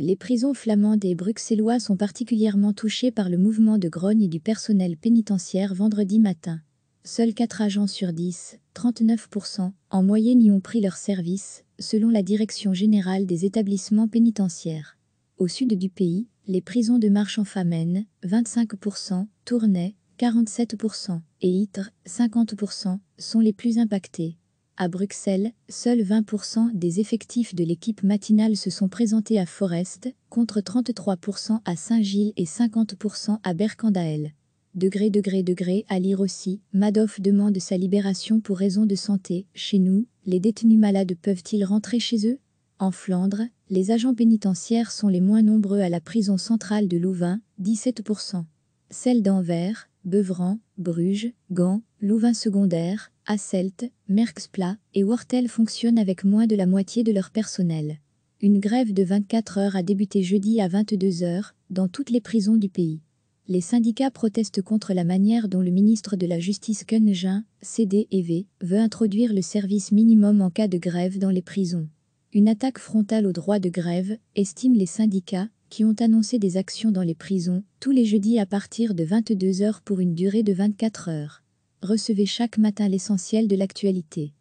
Les prisons flamandes et bruxelloises sont particulièrement touchées par le mouvement de grogne du personnel pénitentiaire vendredi matin. Seuls 4 agents sur 10, 39%, en moyenne y ont pris leur service, selon la Direction générale des établissements pénitentiaires. Au sud du pays, les prisons de Marchand-Famène, 25%, Tournai, 47%, et Ytre, 50%, sont les plus impactées. À Bruxelles, seuls 20% des effectifs de l'équipe matinale se sont présentés à Forest, contre 33% à Saint-Gilles et 50% à Berkandaël. Degré, degré, degré, à lire aussi, Madoff demande sa libération pour raison de santé. Chez nous, les détenus malades peuvent-ils rentrer chez eux En Flandre, les agents pénitentiaires sont les moins nombreux à la prison centrale de Louvain, 17%. Celle d'Anvers, Beuvran, Bruges, Gand, Louvain secondaire, Asselt, Merxplat et Wortel fonctionnent avec moins de la moitié de leur personnel. Une grève de 24 heures a débuté jeudi à 22 heures dans toutes les prisons du pays. Les syndicats protestent contre la manière dont le ministre de la Justice Kenjin, CDEV, veut introduire le service minimum en cas de grève dans les prisons. Une attaque frontale au droit de grève, estiment les syndicats, qui ont annoncé des actions dans les prisons tous les jeudis à partir de 22 heures pour une durée de 24 heures recevez chaque matin l'essentiel de l'actualité.